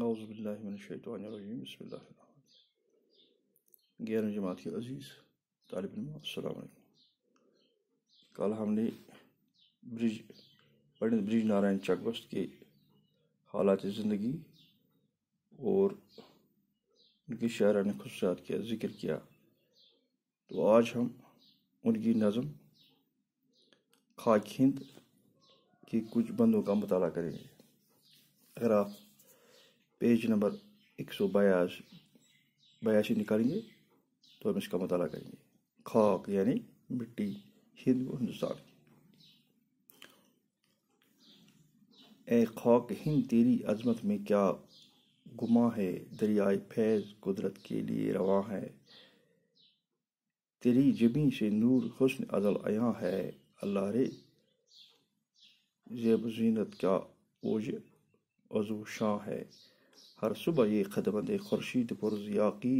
Euzubillahimineşşeytanirracim. Bismillahirrahmanirrahim. Gelen cemaatki aziz talibim. Esselamu Aleyküm. कल हमने ब्रिज पंडित ब्रिज नारायण चकबस्ट के हालात ज़िंदगी और उनके शायरान खसूसियात का जिक्र किया तो आज हम उनकी नज़म खाक हिंद के कुछ बंदों का मताल करेंगे अगर आप पेज नंबर एक सौ बयासी बयासी निकालेंगे तो हम इसका मताल करेंगे खाक यानी मिट्टी हिंद हिंदुस्तान ए खाक हिंद तेरी अजमत में क्या गुमा है दरियाए फैज़ कुदरत के लिए रवा है तेरी जमी से नूर हुस्न अजल आया है अल्लाह रे जेब जीनत क्या ओज अजू शाह है हर सुबह ये खदमत खुर्शीद पुरजियाकी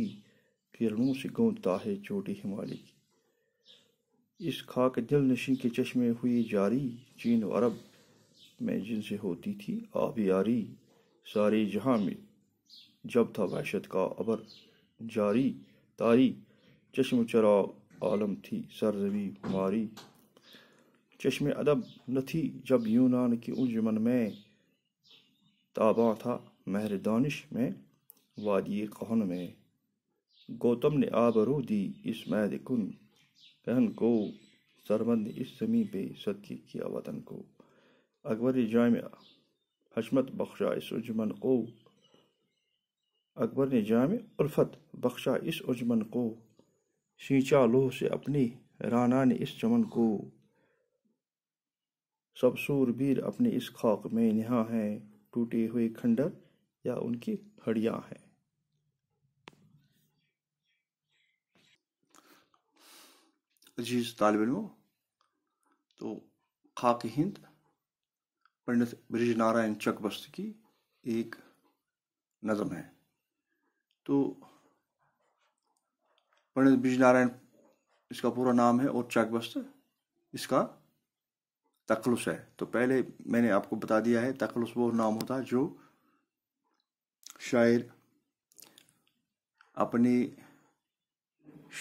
किरणों से गूंदता है चोटी हिमालय की इस खाक दिल नशी के चश्मे हुई जारी चीन और अरब में जिनसे होती थी आबियारी सारे जहाँ में जब था वहशत का अबर जारी तारी चश्म चरा आलम थी सरजमी मारी चश्म अदब न थी जब यूनान की उंजमन में ताबा था महर दानिश में वादी कहन में गौतम ने आबरू दी इस मैद कुन कहन को सरमंद इस समी पे सत्य किया वतन को अकबर जाम हशमत बख्शा इस उजमन को अकबर ने जाम उल्फत बख्शा इस उजमन को सींचा लोह से अपनी राना ने इस चमन को सब वीर अपने इस खाक में नहा है टूटे हुए खंडर या उनकी हड्डियां हैं अजीज तालब इलमों तो खाक हिंद पंडित ब्रिज नारायण चकबस्त की एक नज़म है तो पंडित ब्रिज नारायण इसका पूरा नाम है और चकबस्त इसका तखलुस है तो पहले मैंने आपको बता दिया है तखलुस वो नाम होता है जो शायर अपनी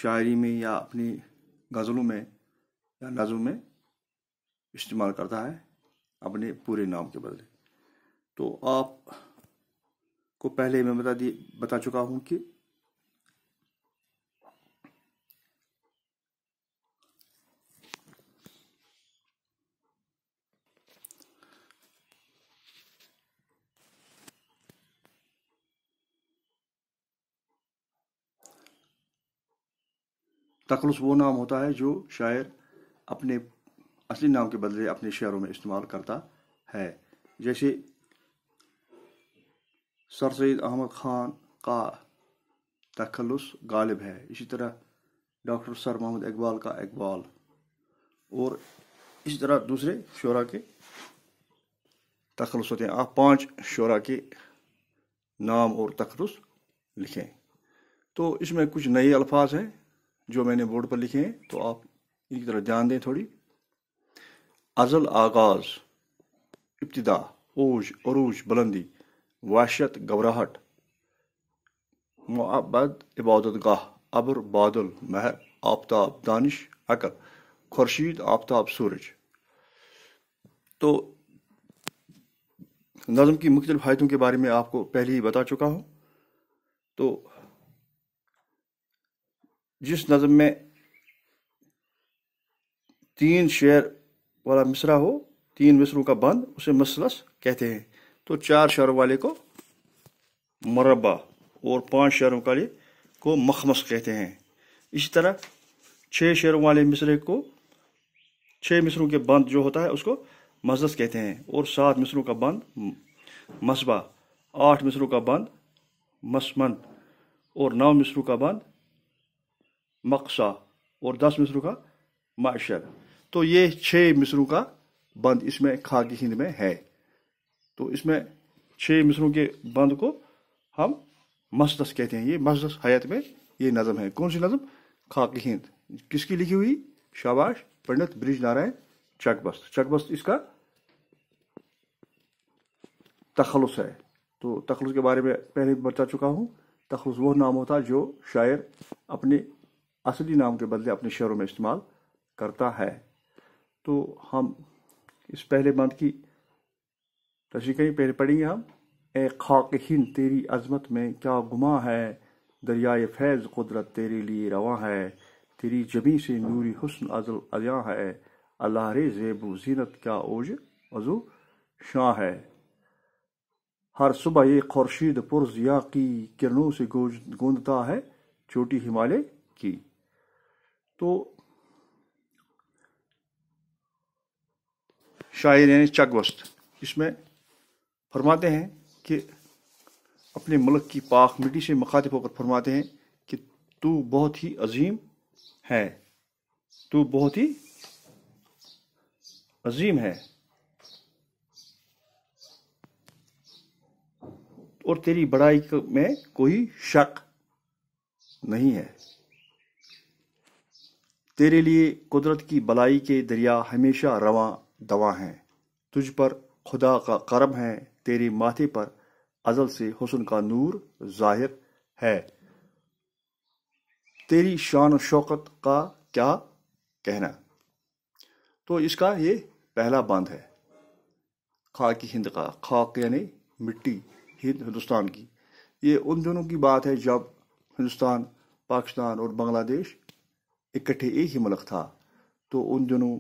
शायरी में या अपनी गज़लों में या नज़ों में इस्तेमाल करता है अपने पूरे नाम के बदले तो आप को पहले मैं बता दी बता चुका हूँ कि तखलस वो नाम होता है जो शायर अपने असली नाम के बदले अपने शहरों में इस्तेमाल करता है जैसे सर सैद अहमद खान का तखलस गालिब है इसी तरह डॉक्टर सर मोहम्मद इकबाल का इकबाल और इसी तरह दूसरे शरा के तखलस होते हैं आप पांच शरा के नाम और तखलस लिखें तो इसमें कुछ नए अल्फाज हैं जो मैंने बोर्ड पर लिखे हैं तो आप इनकी तरफ ध्यान दें थोड़ी अजल आगाज इब्तदा ओज अरूज बुलंदी वाशत घबराहट मुआबद इबादत गाह अबर बादल महर आफ्ताब दानिश अकल खुर्शीद आफ्ताब सूरज तो नज़म की मुख्तलिफ हायतों के बारे में आपको पहले ही बता चुका हूँ तो जिस नज़म में तीन शेर वाला मिसरा हो तीन मिसरों का बंद उसे मसलस कहते हैं तो चार शेरों वाले को मरबा और पांच शेरों वाले को मखमस कहते हैं इसी तरह छः शेरों वाले मिसरे को छः मिसरों के बंद जो होता है उसको मजस कहते हैं और सात मिसरों का बंद मसबा आठ मिसरों का बंद मसमन और नौ मिसरों का बंद मकसा और दस मिसरों का माशर तो ये छः मिसरों का बंद इसमें खाकी हिंद में है तो इसमें छः मिसरों के बंद को हम मसदस कहते हैं ये मसदस हयात में ये नज़म है कौन सी नज़म खाकी हिंद किसकी लिखी हुई शाबाश पंडित ब्रिज नारायण चकबस्त चकबस्त इसका तखलस है तो तखलस के बारे में पहले बता चुका हूँ तखलस वो नाम होता जो शायर अपने असली नाम के बदले अपने शहरों में इस्तेमाल करता है तो हम इस पहले बंद की तशी कहीं पहले पढ़ेंगे हम ए हिंद तेरी अजमत में क्या गुमा है दरियाए फैज़ कुदरत तेरे लिए रवा है तेरी जमी से नूरी हुस्न अजल अजा है अल्लाह रे जेब जीनत क्या ओज अजू शाह है हर सुबह ये खुर्शीद पुरजिया की किरणों से गूंजता है छोटी हिमालय की तो शायर यानी चकवस्त इसमें फरमाते हैं कि अपने मुल्क की पाख मिट्टी से मखातिब होकर फरमाते हैं कि तू बहुत ही अजीम है तू बहुत ही अजीम है और तेरी बड़ाई में कोई शक नहीं है तेरे लिए कुदरत की भलाई के दरिया हमेशा रवा दवा हैं तुझ पर खुदा का करम है तेरे माथे पर अजल से हुसन का नूर जाहिर है तेरी शान शौकत का क्या कहना तो इसका ये पहला बंद है खाक हिंद का खाक यानी मिट्टी हिंद हिंदुस्तान की ये उन दिनों की बात है जब हिंदुस्तान पाकिस्तान और बांग्लादेश इकट्ठे एक ही मुल्क था तो उन दिनों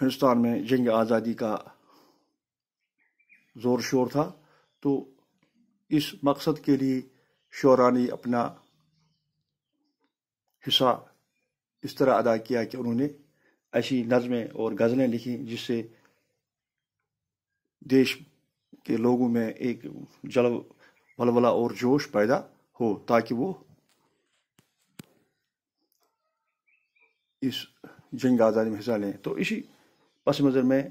हिंदुस्तान में जंग आज़ादी का ज़ोर शोर था तो इस मकसद के लिए शोरा ने अपना हिस्सा इस तरह अदा किया कि उन्होंने ऐसी नज़में और गज़लें लिखी जिससे देश के लोगों में एक जल वलवला और जोश पैदा हो ताकि वो इस जंग आज़ादी में हिस्सा लें तो इसी पस मंज़र में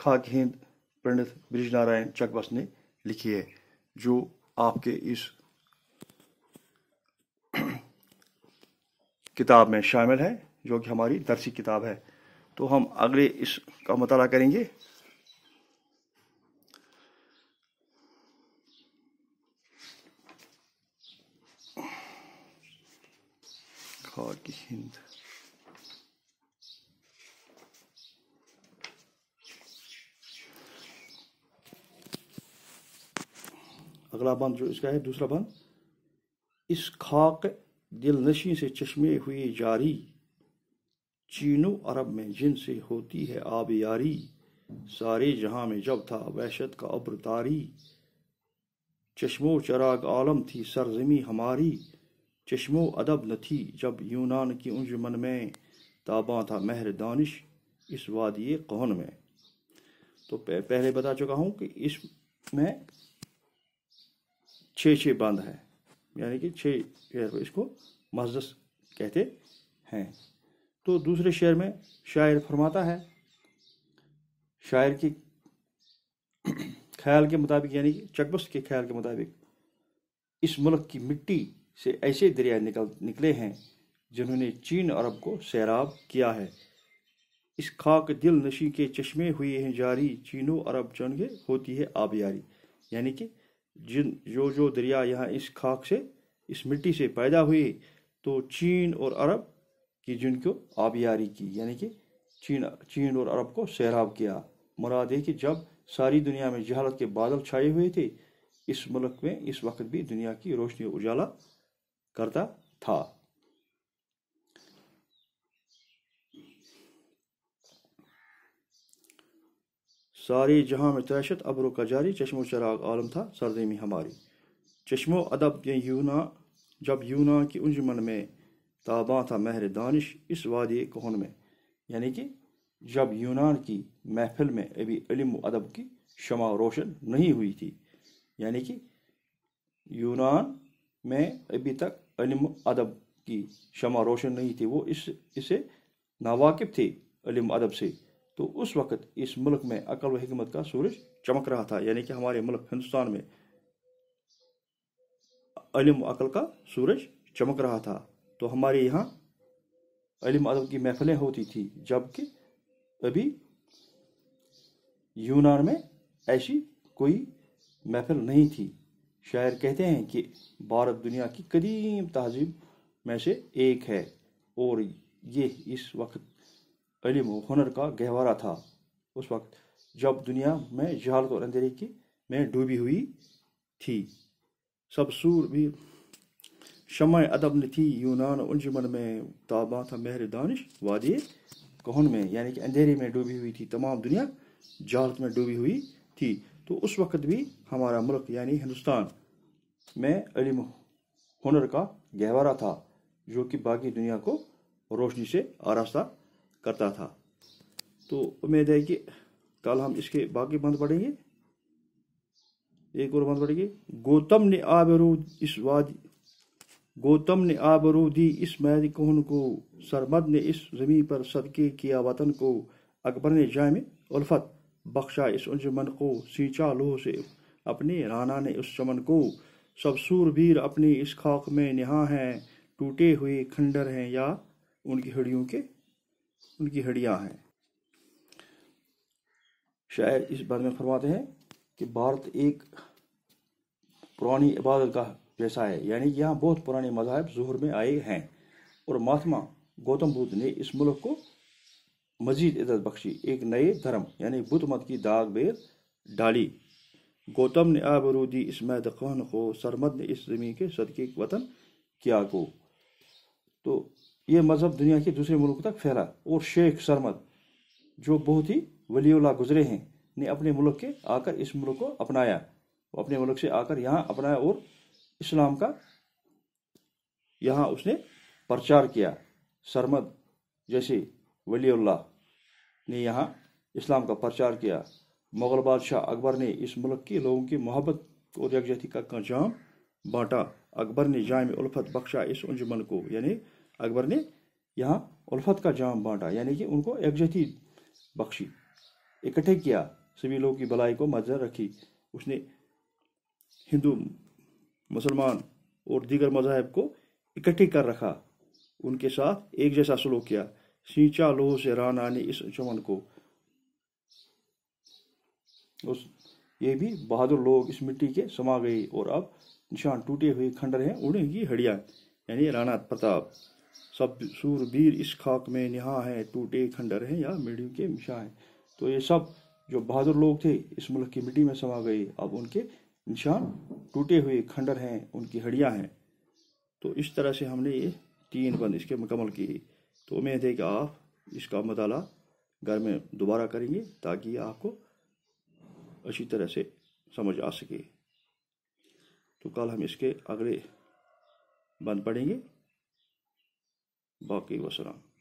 खाक हिंद पंडित ब्रिज नारायण चकबस ने लिखी है जो आपके इस किताब में शामिल है जो कि हमारी दरसी किताब है तो हम अगले इसका मतलब करेंगे Korkind. अगला बंद जो इसका है दूसरा बंद इस खाक नशी से चश्मे हुए जारी चीनो अरब में जिनसे होती है आब यारी सारे जहां में जब था वहशत का अब्र तारी चश्मो चराग आलम थी सरजमी हमारी चश्मो अदब न थी जब यूनान की उंजमन में ताबा था महर दानिश इस वादिय कौन में तो पहले बता चुका हूँ कि इसमें छः छः बंद है यानी कि छः शेर को इसको मजदस कहते हैं तो दूसरे शेर में शायर फरमाता है शायर के ख्याल के मुताबिक यानी कि चकबस के ख्याल के मुताबिक इस मुल्क की मिट्टी से ऐसे दरिया निकल निकले हैं जिन्होंने चीन अरब को सैराब किया है इस खाक दिल नशी के चश्मे हुए हैं जारी चीनो अरब चंगे होती है आबियारी यानी कि जिन जो जो दरिया यहाँ इस खाक से इस मिट्टी से पैदा हुए तो चीन और अरब की जिनको आबियारी की यानी कि चीन चीन और अरब को सैराब किया मुराद है कि जब सारी दुनिया में जहालत के बादल छाए हुए थे इस मुल्क में इस वक्त भी दुनिया की रोशनी उजाला करता था सारी जहां में तहशत अबरों का जारी चश्मो चराग आलम था सरदमी हमारी चश्मो अदब ये यूना जब यूना की उंजमन में ताबा था महर दानिश इस वादी कोहन में यानी कि जब यूनान की महफिल में अभी इलम अदब की शमा रोशन नहीं हुई थी यानी कि यूनान में अभी तक इलम अदब की शमा रोशन नहीं थी वो इस इसे नावाकब थे इलम अदब से तो उस वक़्त इस मुल्क में अकल व हमत का सूरज चमक रहा था यानी कि हमारे मुल्क हिंदुस्तान में इलम अकल का सूरज चमक रहा था तो हमारे यहाँ इलम अदब की महफिलें होती थी जबकि अभी यूनान में ऐसी कोई महफिल नहीं थी शायर कहते हैं कि भारत दुनिया की कदीम तहजीब में से एक है और ये इस वक्त इलम हुनर का गहवारा था उस वक्त जब दुनिया में जहालत और अंधेरे की में डूबी हुई थी सब सूर भी शम अदब ने थी यूनान उलझमन में ताबा था मेहर दानिश वादी कहन में यानी कि अंधेरे में डूबी हुई थी तमाम दुनिया जहालत में डूबी हुई थी तो उस वक़्त भी हमारा मुल्क यानी हिंदुस्तान में इलम हुनर का गहवारा था जो कि बाकी दुनिया को रोशनी से आरास्ता करता था तो उम्मीद है कि कल हम इसके बाकी बंद पढ़ेंगे एक और बंद पढ़ेंगे गौतम ने आबरू इस वादी गौतम ने आबरू दी इस मैद कोहन को सरमद ने इस ज़मीन पर सदके किया वतन को अकबर ने जाम उल्फत बख्शा इस उंजमन को सींचा लोह से अपने राना ने उस चमन को सब सूरवीर अपनी इस खाक में नहा हैं टूटे हुए खंडर हैं या उनकी हड्डियों के उनकी हड्डियां हैं शायर इस बारे में फरमाते हैं कि भारत एक पुरानी इबादत का जैसा है यानी यहाँ बहुत पुराने मजाहब जहर में आए हैं और महात्मा गौतम बुद्ध ने इस मुल्क को मजीद इज्जत बख्शी एक नए धर्म यानी बुद्ध मत की दाग बेर डाली गौतम ने आबरूदी इसमैद खान को सरमद ने इस जमीन के सदके वतन किया को तो ये मज़हब दुनिया के दूसरे मुल्क तक फैला और शेख सरमद जो बहुत ही वलीला गुजरे हैं ने अपने मुल्क के आकर इस मुल्क को अपनाया अपने मुल्क से आकर यहाँ अपनाया और इस्लाम का यहाँ उसने प्रचार किया सरमद जैसे वलील्ला ने यहाँ इस्लाम का प्रचार किया मुग़ल बादशाह अकबर ने इस मुल्क के लोगों की मोहब्बत और यकजहती का कंजाम बांटा अकबर ने जाम उल्फत बख्शा इस अंजुमन को यानी अकबर ने यहाँ उल्फत का जाम बांटा यानी कि उनको यकजहती बख्शी इकट्ठे किया सभी लोगों की भलाई को मजर रखी उसने हिंदू मुसलमान और दीगर मजाहब को इकट्ठे कर रखा उनके साथ एक जैसा सलूक किया सींचा लो से राना ने इस चमन को उस ये भी बहादुर लोग इस मिट्टी के समा गए और अब निशान टूटे हुए खंडर हैं उड़ेंगी हड़िया यानी राणा प्रताप सब वीर इस खाक में निहा है टूटे खंडर हैं या मिट्टी के निशान हैं तो ये सब जो बहादुर लोग थे इस मुल्क की मिट्टी में समा गए अब उनके निशान टूटे हुए खंडर हैं उनकी हड़ियाँ हैं तो इस तरह से हमने ये तीन बंद इसके मुकम्मल किए तो उम्मीद है कि आप इसका मताल घर में दोबारा करेंगे ताकि आपको अच्छी तरह से समझ आ सके तो कल हम इसके अगले बंद पड़ेंगे बाकी वसलाम